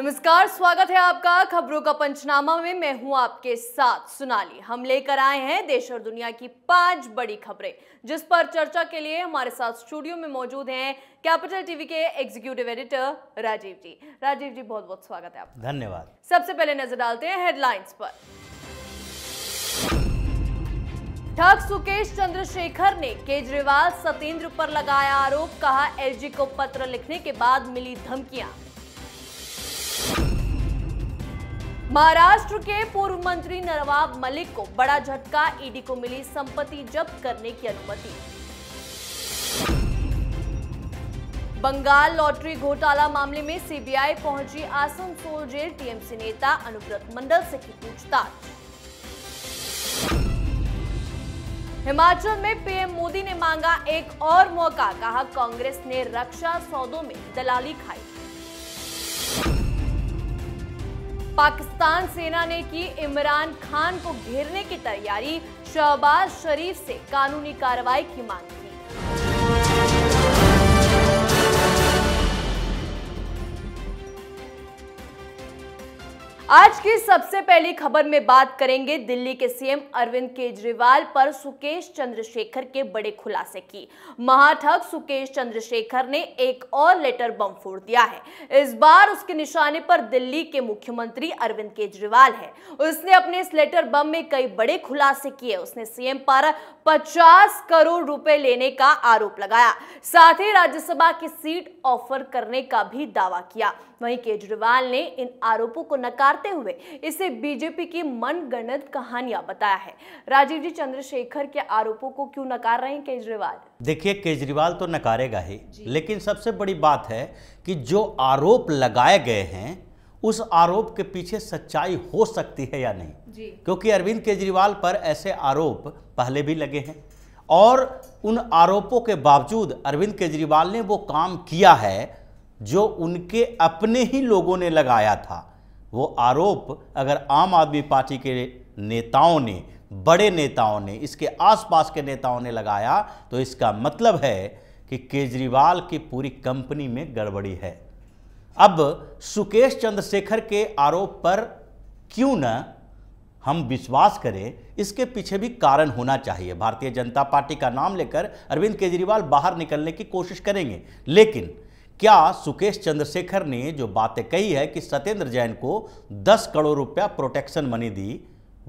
नमस्कार स्वागत है आपका खबरों का पंचनामा में मैं हूं आपके साथ सुनाली हम लेकर आए हैं देश और दुनिया की पांच बड़ी खबरें जिस पर चर्चा के लिए हमारे साथ स्टूडियो में मौजूद हैं कैपिटल टीवी के एग्जीक्यूटिव एडिटर राजीव जी राजीव जी बहुत बहुत स्वागत है आपका धन्यवाद सबसे पहले नजर डालते हैं हेडलाइंस पर ठग सुकेश चंद्रशेखर ने केजरीवाल सतेंद्र पर लगाया आरोप कहा एलजी को पत्र लिखने के बाद मिली धमकियां महाराष्ट्र के पूर्व मंत्री नवाब मलिक को बड़ा झटका ईडी को मिली संपत्ति जब्त करने की अनुमति बंगाल लॉटरी घोटाला मामले में सीबीआई पहुंची आसनसोल जेल टीएमसी नेता अनुव्रत मंडल से की पूछताछ हिमाचल में पीएम मोदी ने मांगा एक और मौका कहा कांग्रेस ने रक्षा सौदों में दलाली खाई पाकिस्तान सेना ने की इमरान खान को घेरने की तैयारी शहबाज शरीफ से कानूनी कार्रवाई की मांग आज की सबसे पहली खबर में बात करेंगे दिल्ली के सीएम अरविंद केजरीवाल पर सुकेश चंद्रशेखर के बड़े खुलासे की महाठग सुकेश चंद्रशेखर ने एक और लेटर बम फोड़ दिया है इस बार उसके निशाने पर दिल्ली के मुख्यमंत्री अरविंद केजरीवाल है उसने अपने इस लेटर बम में कई बड़े खुलासे किए उसने सीएम पर पचास करोड़ रुपए लेने का आरोप लगाया साथ ही राज्यसभा की सीट ऑफर करने का भी दावा किया वहीं केजरीवाल ने इन आरोपों को नकारते हुए इसे बीजेपी की मनगणत कहानियां बताया है राजीव जी चंद्रशेखर के आरोपों को क्यों नकार रहे हैं केजरीवाल देखिए केजरीवाल तो नकारेगा ही लेकिन सबसे बड़ी बात है कि जो आरोप लगाए गए हैं उस आरोप के पीछे सच्चाई हो सकती है या नहीं क्योंकि अरविंद केजरीवाल पर ऐसे आरोप पहले भी लगे हैं और उन आरोपों के बावजूद अरविंद केजरीवाल ने वो काम किया है जो उनके अपने ही लोगों ने लगाया था वो आरोप अगर आम आदमी पार्टी के नेताओं ने बड़े नेताओं ने इसके आसपास के नेताओं ने लगाया तो इसका मतलब है कि केजरीवाल की पूरी कंपनी में गड़बड़ी है अब सुकेश चंद्रशेखर के आरोप पर क्यों न हम विश्वास करें इसके पीछे भी कारण होना चाहिए भारतीय जनता पार्टी का नाम लेकर अरविंद केजरीवाल बाहर निकलने की कोशिश करेंगे लेकिन क्या सुकेश चंद्रशेखर ने जो बातें कही है कि सत्येंद्र जैन को 10 करोड़ रुपया प्रोटेक्शन मनी दी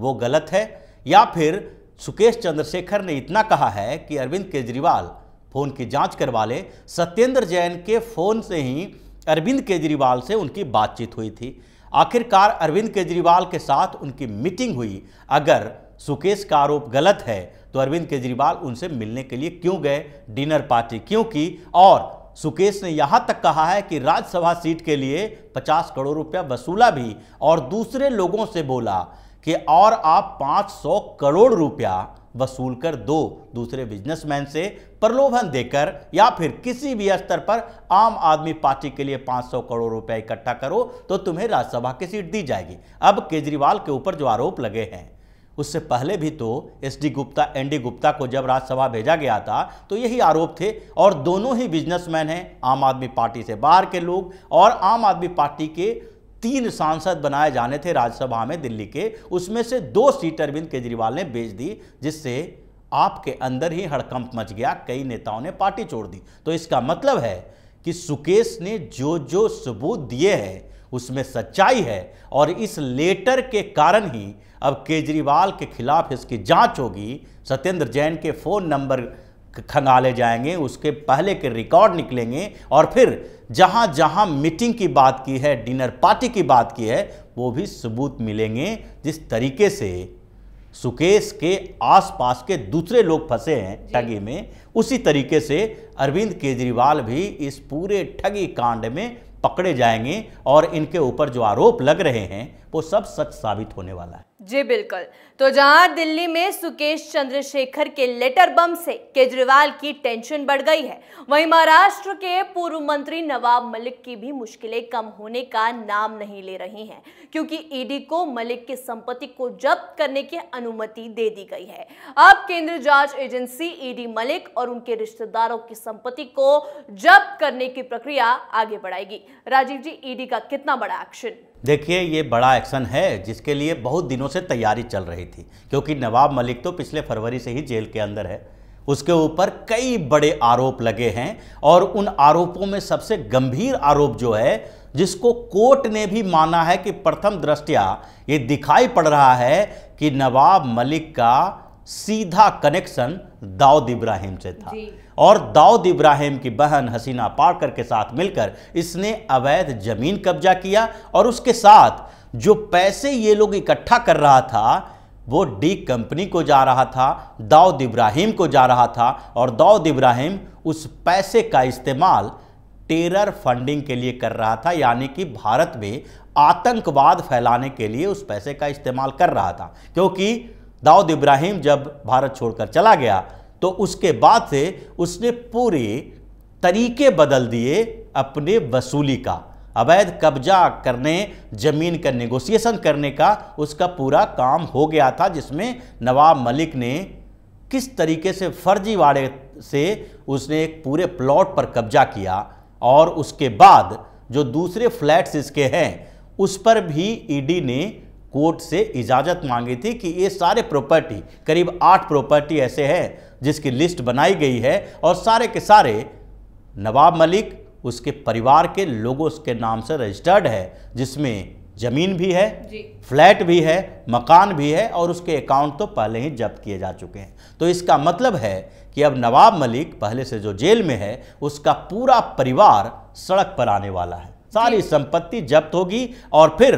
वो गलत है या फिर सुकेश चंद्रशेखर ने इतना कहा है कि अरविंद केजरीवाल फ़ोन की जांच करवा ले सत्येंद्र जैन के फ़ोन से ही अरविंद केजरीवाल से उनकी बातचीत हुई थी आखिरकार अरविंद केजरीवाल के साथ उनकी मीटिंग हुई अगर सुकेश का आरोप गलत है तो अरविंद केजरीवाल उनसे मिलने के लिए क्यों गए डिनर पार्टी क्यों की और सुकेश ने यहां तक कहा है कि राज्यसभा सीट के लिए 50 करोड़ रुपया वसूला भी और दूसरे लोगों से बोला कि और आप 500 करोड़ रुपया वसूल कर दो दूसरे बिजनेसमैन से प्रलोभन देकर या फिर किसी भी स्तर पर आम आदमी पार्टी के लिए 500 करोड़ रुपया इकट्ठा करो तो तुम्हें राज्यसभा की सीट दी जाएगी अब केजरीवाल के ऊपर जो आरोप लगे हैं उससे पहले भी तो एसडी गुप्ता एनडी गुप्ता को जब राज्यसभा भेजा गया था तो यही आरोप थे और दोनों ही बिजनेसमैन हैं आम आदमी पार्टी से बाहर के लोग और आम आदमी पार्टी के तीन सांसद बनाए जाने थे राज्यसभा में दिल्ली के उसमें से दो सीट अरविंद केजरीवाल ने बेच दी जिससे आपके अंदर ही हड़कंप मच गया कई नेताओं ने पार्टी छोड़ दी तो इसका मतलब है कि सुकेश ने जो जो सबूत दिए हैं उसमें सच्चाई है और इस लेटर के कारण ही अब केजरीवाल के खिलाफ इसकी जांच होगी सत्येंद्र जैन के फ़ोन नंबर खंगाले जाएंगे उसके पहले के रिकॉर्ड निकलेंगे और फिर जहाँ जहाँ मीटिंग की बात की है डिनर पार्टी की बात की है वो भी सबूत मिलेंगे जिस तरीके से सुकेश के आसपास के दूसरे लोग फंसे हैं ठगी में उसी तरीके से अरविंद केजरीवाल भी इस पूरे ठगी कांड में पकड़े जाएंगे और इनके ऊपर जो आरोप लग रहे हैं वो सब सच साबित होने वाला है जी बिल्कुल तो जहां दिल्ली में सुकेश चंद्रशेखर के लेटर बम से केजरीवाल की टेंशन बढ़ गई है वहीं महाराष्ट्र के पूर्व मंत्री नवाब मलिक की भी मुश्किलें कम होने का नाम नहीं ले रही हैं क्योंकि ईडी को मलिक की संपत्ति को जब्त करने की अनुमति दे दी गई है अब केंद्रीय जांच एजेंसी ईडी मलिक और उनके रिश्तेदारों की संपत्ति को जब्त करने की प्रक्रिया आगे बढ़ाएगी राजीव जी ईडी का कितना बड़ा एक्शन देखिए ये बड़ा एक्शन है जिसके लिए बहुत दिनों से तैयारी चल रही थी क्योंकि नवाब मलिक तो पिछले फरवरी से ही जेल के अंदर है उसके ऊपर कई बड़े आरोप लगे हैं और उन आरोपों में सबसे गंभीर आरोप जो है जिसको कोर्ट ने भी माना है कि प्रथम दृष्टया ये दिखाई पड़ रहा है कि नवाब मलिक का सीधा कनेक्शन दाऊद इब्राहिम से था और दाऊद इब्राहिम की बहन हसीना पार्कर के साथ मिलकर इसने अवैध जमीन कब्जा किया और उसके साथ जो पैसे ये लोग इकट्ठा कर रहा था वो डी कंपनी को जा रहा था दाऊद इब्राहिम को जा रहा था और दाऊद इब्राहिम उस पैसे का इस्तेमाल टेरर फंडिंग के लिए कर रहा था यानी कि भारत में आतंकवाद फैलाने के लिए उस पैसे का इस्तेमाल कर रहा था क्योंकि दाऊद इब्राहिम जब भारत छोड़कर चला गया तो उसके बाद से उसने पूरे तरीके बदल दिए अपने वसूली का अवैध कब्जा करने ज़मीन का नेगोशिएशन करने का उसका पूरा काम हो गया था जिसमें नवाब मलिक ने किस तरीके से फर्जीवाड़े से उसने एक पूरे प्लॉट पर कब्जा किया और उसके बाद जो दूसरे फ्लैट्स इसके हैं उस पर भी ईडी ने कोर्ट से इजाज़त मांगी थी कि ये सारे प्रॉपर्टी करीब आठ प्रॉपर्टी ऐसे हैं जिसकी लिस्ट बनाई गई है और सारे के सारे नवाब मलिक उसके परिवार के लोगों के नाम से रजिस्टर्ड है जिसमें ज़मीन भी है फ्लैट भी है मकान भी है और उसके अकाउंट तो पहले ही जब्त किए जा चुके हैं तो इसका मतलब है कि अब नवाब मलिक पहले से जो जेल में है उसका पूरा परिवार सड़क पर आने वाला है सारी संपत्ति जब्त होगी और फिर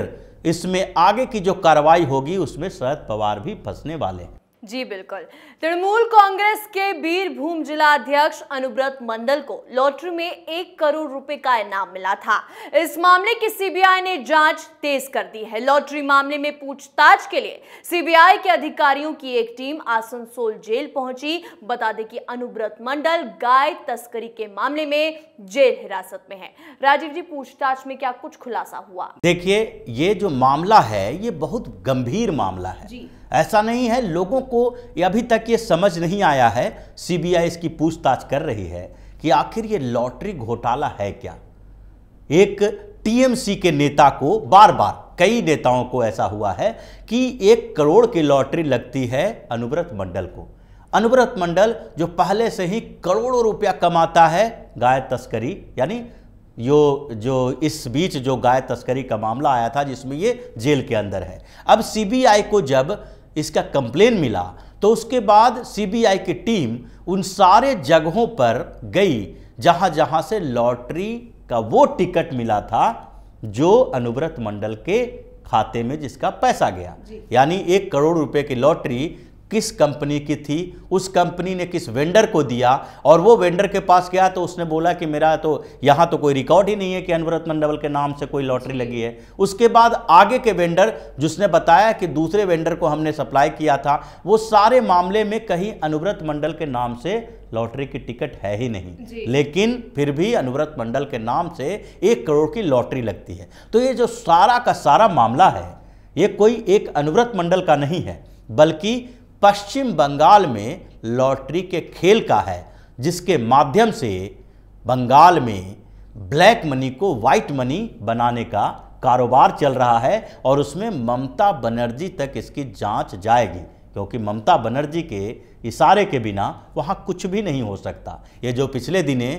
इसमें आगे की जो कार्रवाई होगी उसमें शरद पवार भी फंसने वाले हैं जी बिल्कुल तृणमूल कांग्रेस के बीरभूम जिला अध्यक्ष अनुब्रत मंडल को लॉटरी में एक करोड़ रुपए का इनाम मिला था इस मामले की सीबीआई ने जांच तेज कर दी है लॉटरी मामले में पूछताछ के लिए सीबीआई के अधिकारियों की एक टीम आसनसोल जेल पहुंची बता दें कि अनुब्रत मंडल गाय तस्करी के मामले में जेल हिरासत में है राजीव जी पूछताछ में क्या कुछ खुलासा हुआ देखिए ये जो मामला है ये बहुत गंभीर मामला है जी ऐसा नहीं है लोगों को अभी तक ये समझ नहीं आया है सीबीआई इसकी पूछताछ कर रही है कि आखिर ये लॉटरी घोटाला है क्या एक टीएमसी के नेता को बार बार कई नेताओं को ऐसा हुआ है कि एक करोड़ की लॉटरी लगती है अनुव्रत मंडल को अनुव्रत मंडल जो पहले से ही करोड़ों रुपया कमाता है गाय तस्करी यानी यो जो इस बीच जो गाय तस्करी का मामला आया था जिसमें ये जेल के अंदर है अब सीबीआई को जब इसका कंप्लेन मिला तो उसके बाद सीबीआई की टीम उन सारे जगहों पर गई जहां जहां से लॉटरी का वो टिकट मिला था जो अनुव्रत मंडल के खाते में जिसका पैसा गया यानी एक करोड़ रुपए की लॉटरी किस कंपनी की थी उस कंपनी ने किस वेंडर को दिया और वो वेंडर के पास गया तो उसने बोला कि मेरा तो यहाँ तो कोई रिकॉर्ड ही नहीं है कि अनवरत मंडल के नाम से कोई लॉटरी लगी है उसके बाद आगे के वेंडर जिसने बताया कि दूसरे वेंडर को हमने सप्लाई किया था वो सारे मामले में कहीं अनुव्रत मंडल के नाम से लॉटरी की टिकट है ही नहीं लेकिन फिर भी अनुव्रत मंडल के नाम से एक करोड़ की लॉटरी लगती है तो ये जो सारा का सारा मामला है ये कोई एक अनुव्रत मंडल का नहीं है बल्कि पश्चिम बंगाल में लॉटरी के खेल का है जिसके माध्यम से बंगाल में ब्लैक मनी को वाइट मनी बनाने का कारोबार चल रहा है और उसमें ममता बनर्जी तक इसकी जांच जाएगी क्योंकि ममता बनर्जी के इशारे के बिना वहाँ कुछ भी नहीं हो सकता ये जो पिछले दिने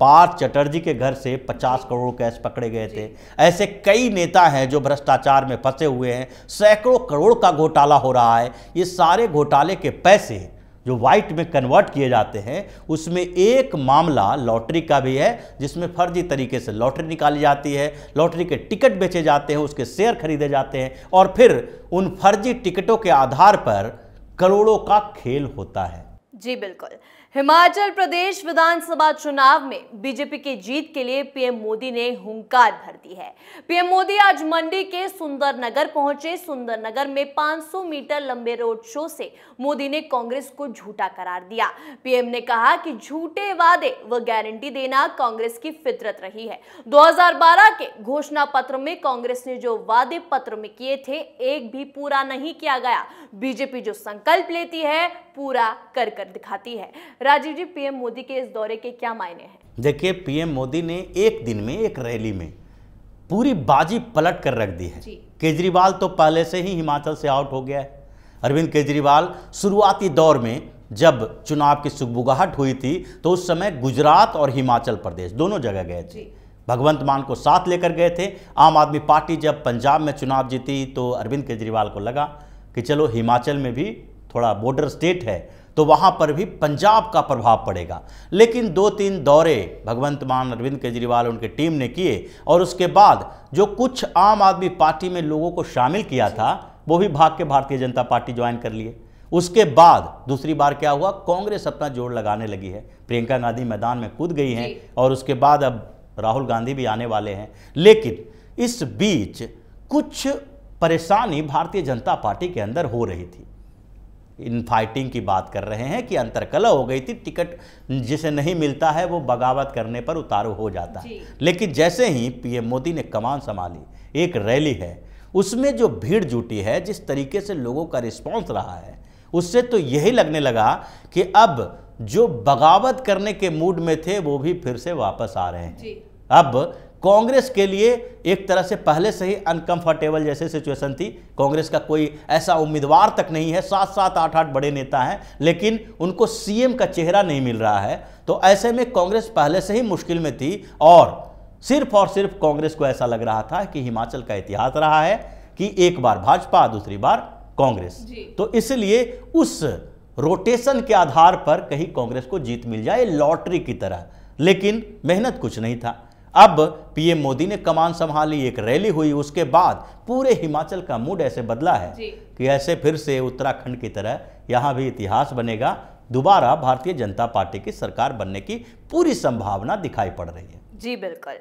पार्थ चटर्जी के घर से 50 करोड़ कैश पकड़े गए थे ऐसे कई नेता हैं जो भ्रष्टाचार में फंसे हुए हैं सैकड़ों करोड़ का घोटाला हो रहा है ये सारे घोटाले के पैसे जो वाइट में कन्वर्ट किए जाते हैं उसमें एक मामला लॉटरी का भी है जिसमें फर्जी तरीके से लॉटरी निकाली जाती है लॉटरी के टिकट बेचे जाते हैं उसके शेयर खरीदे जाते हैं और फिर उन फर्जी टिकटों के आधार पर करोड़ों का खेल होता है जी बिल्कुल हिमाचल प्रदेश विधानसभा चुनाव में बीजेपी की जीत के लिए पीएम मोदी ने हुंकार भर दी है पीएम मोदी आज मंडी के सुंदरनगर पहुंचे सुंदरनगर में 500 मीटर लंबे रोड शो से मोदी ने कांग्रेस को झूठा करार दिया पीएम ने कहा कि झूठे वादे व गारंटी देना कांग्रेस की फितरत रही है 2012 के घोषणा पत्र में कांग्रेस ने जो वादे पत्र में किए थे एक भी पूरा नहीं किया गया बीजेपी जो संकल्प लेती है पूरा कर कर झलक दिखाती है राजीव जी पीएम मोदी के इस दौरे के क्या मायने हैं देखिए पीएम मोदी ने एक दिन में एक रैली में पूरी बाजी पलट कर रख दी है केजरीवाल तो पहले से ही हिमाचल से आउट हो गया है अरविंद केजरीवाल शुरुआती दौर में जब चुनाव की सुगबुगाहट हुई थी तो उस समय गुजरात और हिमाचल प्रदेश दोनों जगह गए थे भगवंत मान को साथ लेकर गए थे आम आदमी पार्टी जब पंजाब में चुनाव जीती तो अरविंद केजरीवाल को लगा कि चलो हिमाचल में भी थोड़ा बॉर्डर स्टेट है तो वहाँ पर भी पंजाब का प्रभाव पड़ेगा लेकिन दो तीन दौरे भगवंत मान अरविंद केजरीवाल उनकी टीम ने किए और उसके बाद जो कुछ आम आदमी पार्टी में लोगों को शामिल किया था वो भी भाग के भारतीय जनता पार्टी ज्वाइन कर लिए उसके बाद दूसरी बार क्या हुआ कांग्रेस अपना जोड़ लगाने लगी है प्रियंका गांधी मैदान में कूद गई हैं और उसके बाद अब राहुल गांधी भी आने वाले हैं लेकिन इस बीच कुछ परेशानी भारतीय जनता पार्टी के अंदर हो रही थी फाइटिंग की बात कर रहे हैं कि अंतरकला हो गई थी टिकट जिसे नहीं मिलता है वो बगावत करने पर उतारू हो जाता है लेकिन जैसे ही पीएम मोदी ने कमान संभाली एक रैली है उसमें जो भीड़ जुटी है जिस तरीके से लोगों का रिस्पॉन्स रहा है उससे तो यही लगने लगा कि अब जो बगावत करने के मूड में थे वो भी फिर से वापस आ रहे हैं अब कांग्रेस के लिए एक तरह से पहले से ही अनकंफर्टेबल जैसे सिचुएशन थी कांग्रेस का कोई ऐसा उम्मीदवार तक नहीं है सात सात आठ आठ बड़े नेता हैं लेकिन उनको सीएम का चेहरा नहीं मिल रहा है तो ऐसे में कांग्रेस पहले से ही मुश्किल में थी और सिर्फ और सिर्फ कांग्रेस को ऐसा लग रहा था कि हिमाचल का इतिहास रहा है कि एक बार भाजपा दूसरी बार कांग्रेस तो इसलिए उस रोटेशन के आधार पर कहीं कांग्रेस को जीत मिल जाए लॉटरी की तरह लेकिन मेहनत कुछ नहीं था अब पीएम मोदी ने कमान संभाली एक रैली हुई उसके बाद पूरे हिमाचल का मूड ऐसे बदला है कि ऐसे फिर से उत्तराखंड की तरह यहाँ भी इतिहास बनेगा दोबारा भारतीय जनता पार्टी की सरकार बनने की पूरी संभावना दिखाई पड़ रही है जी बिल्कुल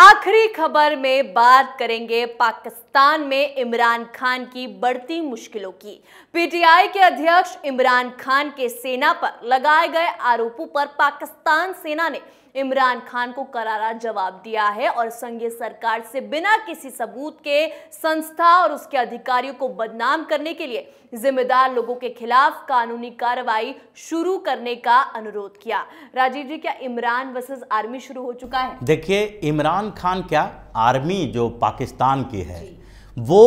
आखिरी खबर में बात करेंगे पाकिस्तान में इमरान खान की बढ़ती मुश्किलों की पीटीआई के अध्यक्ष इमरान खान के सेना पर लगाए गए आरोपों पर पाकिस्तान सेना ने इमरान खान को करारा जवाब दिया है और संघीय सरकार से बिना किसी सबूत के संस्था और उसके अधिकारियों को बदनाम करने के लिए जिम्मेदार लोगों के खिलाफ कानूनी कार्रवाई शुरू करने का अनुरोध किया राजीव जी क्या इमरान वर्सेज आर्मी शुरू हो चुका है देखिए इमरान खान क्या आर्मी जो पाकिस्तान की है वो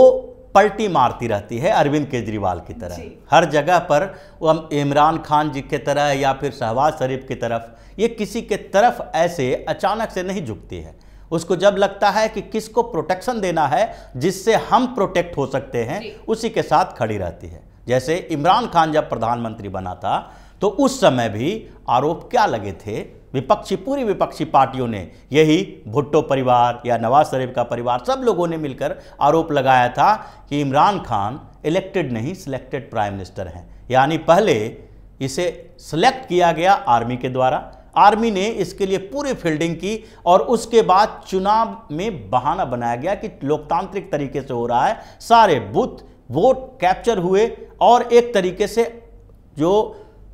पलटी मारती रहती है अरविंद केजरीवाल की तरह हर जगह पर हम इमरान खान जी के तरह या फिर शहबाज शरीफ की तरफ ये किसी के तरफ ऐसे अचानक से नहीं झुकती है उसको जब लगता है कि किसको प्रोटेक्शन देना है जिससे हम प्रोटेक्ट हो सकते हैं उसी के साथ खड़ी रहती है जैसे इमरान खान जब प्रधानमंत्री बना था तो उस समय भी आरोप क्या लगे थे विपक्षी पूरी विपक्षी पार्टियों ने यही भुट्टो परिवार या नवाज शरीफ का परिवार सब लोगों ने मिलकर आरोप लगाया था कि इमरान खान इलेक्टेड नहीं सिलेक्टेड प्राइम मिनिस्टर हैं यानी पहले इसे सिलेक्ट किया गया आर्मी के द्वारा आर्मी ने इसके लिए पूरी फील्डिंग की और उसके बाद चुनाव में बहाना बनाया गया कि लोकतांत्रिक तरीके से हो रहा है सारे बूथ वोट कैप्चर हुए और एक तरीके से जो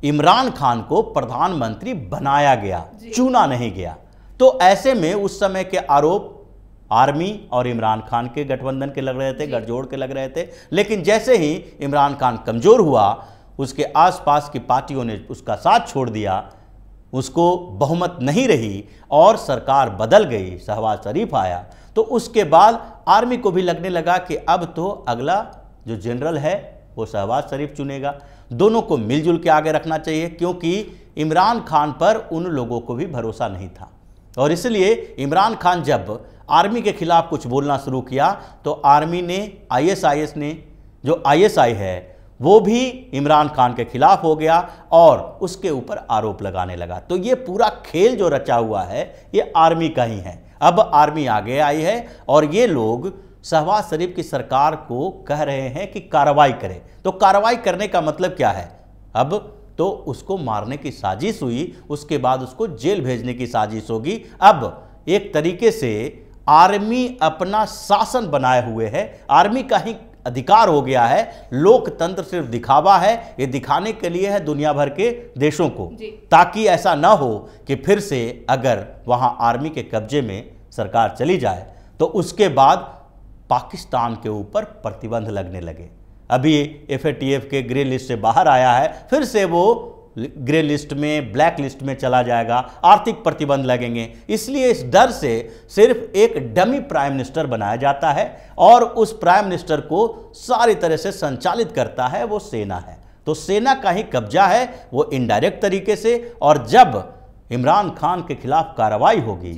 इमरान खान को प्रधानमंत्री बनाया गया चुना नहीं गया तो ऐसे में उस समय के आरोप आर्मी और इमरान खान के गठबंधन के लग रहे थे गठजोड़ के लग रहे थे लेकिन जैसे ही इमरान खान कमज़ोर हुआ उसके आसपास की पार्टियों ने उसका साथ छोड़ दिया उसको बहुमत नहीं रही और सरकार बदल गई शहबाज शरीफ आया तो उसके बाद आर्मी को भी लगने लगा कि अब तो अगला जो जनरल है वो शहबाज शरीफ चुनेगा दोनों को मिलजुल के आगे रखना चाहिए क्योंकि इमरान खान पर उन लोगों को भी भरोसा नहीं था और इसलिए इमरान खान जब आर्मी के खिलाफ कुछ बोलना शुरू किया तो आर्मी ने आईएसआईएस ने जो आईएसआई है वो भी इमरान खान के खिलाफ हो गया और उसके ऊपर आरोप लगाने लगा तो ये पूरा खेल जो रचा हुआ है ये आर्मी का ही है अब आर्मी आगे आई है और ये लोग शहबाज शरीफ की सरकार को कह रहे हैं कि कार्रवाई करें तो कार्रवाई करने का मतलब क्या है अब तो उसको मारने की साजिश हुई उसके बाद उसको जेल भेजने की साजिश होगी अब एक तरीके से आर्मी अपना शासन बनाए हुए है आर्मी का ही अधिकार हो गया है लोकतंत्र सिर्फ दिखावा है ये दिखाने के लिए है दुनिया भर के देशों को ताकि ऐसा ना हो कि फिर से अगर वहाँ आर्मी के कब्जे में सरकार चली जाए तो उसके बाद पाकिस्तान के ऊपर प्रतिबंध लगने लगे अभी एफ के ग्रे लिस्ट से बाहर आया है फिर से वो ग्रे लिस्ट में ब्लैक लिस्ट में चला जाएगा आर्थिक प्रतिबंध लगेंगे इसलिए इस डर से सिर्फ एक डमी प्राइम मिनिस्टर बनाया जाता है और उस प्राइम मिनिस्टर को सारी तरह से संचालित करता है वो सेना है तो सेना का ही कब्जा है वो इनडायरेक्ट तरीके से और जब इमरान खान के खिलाफ कार्रवाई होगी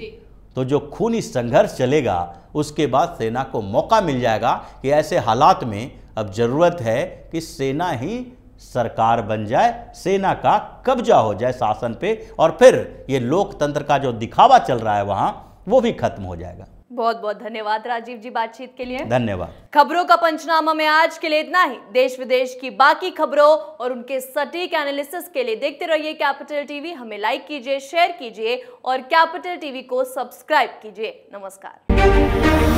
तो जो खूनी संघर्ष चलेगा उसके बाद सेना को मौका मिल जाएगा कि ऐसे हालात में अब ज़रूरत है कि सेना ही सरकार बन जाए सेना का कब्जा हो जाए शासन पे और फिर ये लोकतंत्र का जो दिखावा चल रहा है वहाँ वो भी खत्म हो जाएगा बहुत बहुत धन्यवाद राजीव जी बातचीत के लिए धन्यवाद खबरों का पंचनामा में आज के लिए इतना ही देश विदेश की बाकी खबरों और उनके सटीक एनालिसिस के लिए देखते रहिए कैपिटल टीवी हमें लाइक कीजिए शेयर कीजिए और कैपिटल टीवी को सब्सक्राइब कीजिए नमस्कार